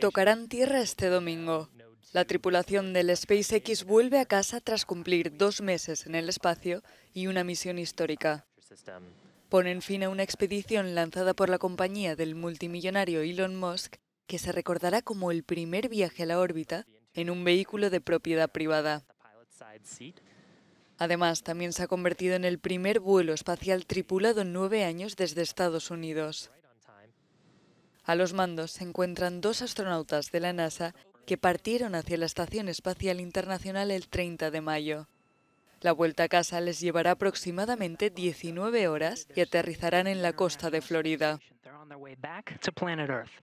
Tocarán tierra este domingo. La tripulación del SpaceX vuelve a casa tras cumplir dos meses en el espacio y una misión histórica. Ponen fin a una expedición lanzada por la compañía del multimillonario Elon Musk, que se recordará como el primer viaje a la órbita en un vehículo de propiedad privada. Además, también se ha convertido en el primer vuelo espacial tripulado en nueve años desde Estados Unidos. A los mandos se encuentran dos astronautas de la NASA que partieron hacia la Estación Espacial Internacional el 30 de mayo. La vuelta a casa les llevará aproximadamente 19 horas y aterrizarán en la costa de Florida.